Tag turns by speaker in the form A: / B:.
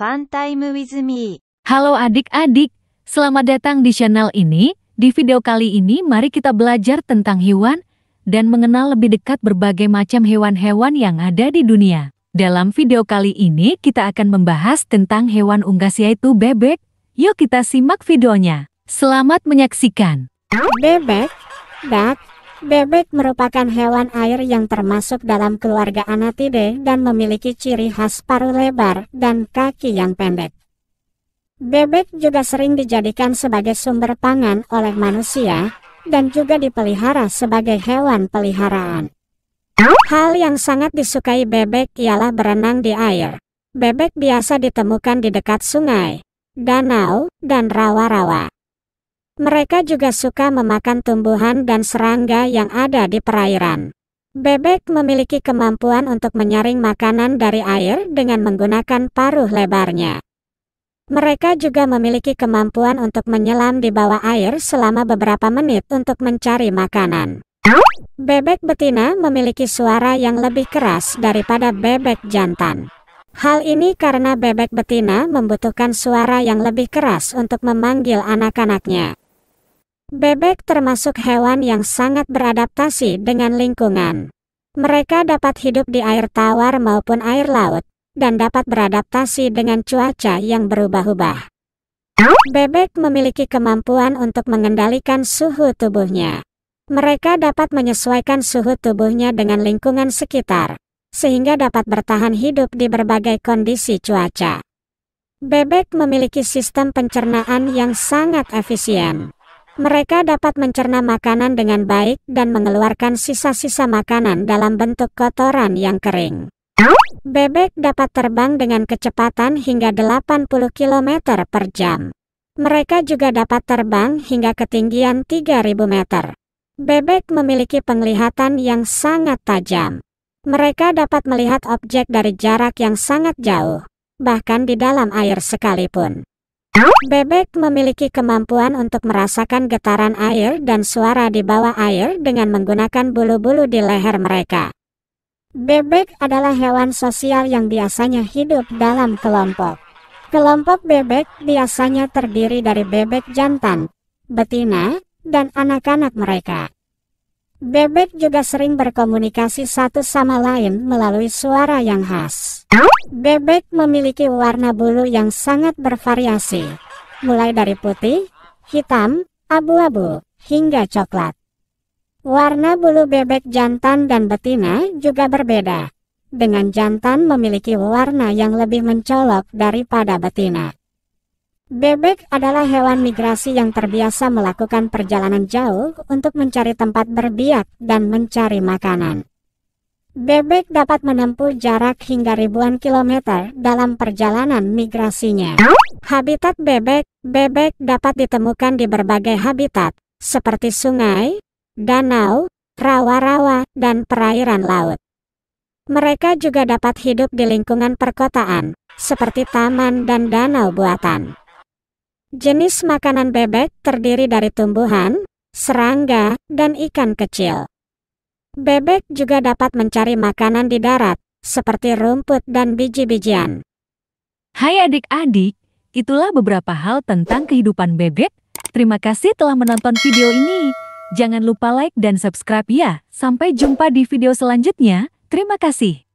A: Fun Time with Me. Halo adik-adik, selamat datang di channel ini. Di video kali ini mari kita belajar tentang hewan dan mengenal lebih dekat berbagai macam hewan-hewan yang ada di dunia. Dalam video kali ini kita akan membahas tentang hewan unggas yaitu bebek. Yuk kita simak videonya. Selamat menyaksikan. Bebek,
B: bat, Bebek merupakan hewan air yang termasuk dalam keluarga Anatidae dan memiliki ciri khas paru lebar dan kaki yang pendek. Bebek juga sering dijadikan sebagai sumber pangan oleh manusia dan juga dipelihara sebagai hewan peliharaan. Hal yang sangat disukai bebek ialah berenang di air. Bebek biasa ditemukan di dekat sungai, danau, dan rawa-rawa. Mereka juga suka memakan tumbuhan dan serangga yang ada di perairan. Bebek memiliki kemampuan untuk menyaring makanan dari air dengan menggunakan paruh lebarnya. Mereka juga memiliki kemampuan untuk menyelam di bawah air selama beberapa menit untuk mencari makanan. Bebek betina memiliki suara yang lebih keras daripada bebek jantan. Hal ini karena bebek betina membutuhkan suara yang lebih keras untuk memanggil anak-anaknya. Bebek termasuk hewan yang sangat beradaptasi dengan lingkungan. Mereka dapat hidup di air tawar maupun air laut, dan dapat beradaptasi dengan cuaca yang berubah-ubah. Bebek memiliki kemampuan untuk mengendalikan suhu tubuhnya. Mereka dapat menyesuaikan suhu tubuhnya dengan lingkungan sekitar, sehingga dapat bertahan hidup di berbagai kondisi cuaca. Bebek memiliki sistem pencernaan yang sangat efisien. Mereka dapat mencerna makanan dengan baik dan mengeluarkan sisa-sisa makanan dalam bentuk kotoran yang kering. Bebek dapat terbang dengan kecepatan hingga 80 km per jam. Mereka juga dapat terbang hingga ketinggian 3000 meter. Bebek memiliki penglihatan yang sangat tajam. Mereka dapat melihat objek dari jarak yang sangat jauh, bahkan di dalam air sekalipun. Bebek memiliki kemampuan untuk merasakan getaran air dan suara di bawah air dengan menggunakan bulu-bulu di leher mereka. Bebek adalah hewan sosial yang biasanya hidup dalam kelompok. Kelompok bebek biasanya terdiri dari bebek jantan, betina, dan anak-anak mereka. Bebek juga sering berkomunikasi satu sama lain melalui suara yang khas. Bebek memiliki warna bulu yang sangat bervariasi, mulai dari putih, hitam, abu-abu, hingga coklat. Warna bulu bebek jantan dan betina juga berbeda, dengan jantan memiliki warna yang lebih mencolok daripada betina. Bebek adalah hewan migrasi yang terbiasa melakukan perjalanan jauh untuk mencari tempat berbiak dan mencari makanan. Bebek dapat menempuh jarak hingga ribuan kilometer dalam perjalanan migrasinya. Habitat bebek, bebek dapat ditemukan di berbagai habitat, seperti sungai, danau, rawa-rawa, dan perairan laut. Mereka juga dapat hidup di lingkungan perkotaan, seperti taman dan danau buatan. Jenis makanan bebek terdiri dari tumbuhan, serangga, dan ikan kecil. Bebek juga dapat mencari makanan di darat,
A: seperti rumput dan biji-bijian. Hai adik-adik, itulah beberapa hal tentang kehidupan bebek. Terima kasih telah menonton video ini. Jangan lupa like dan subscribe ya. Sampai jumpa di video selanjutnya. Terima kasih.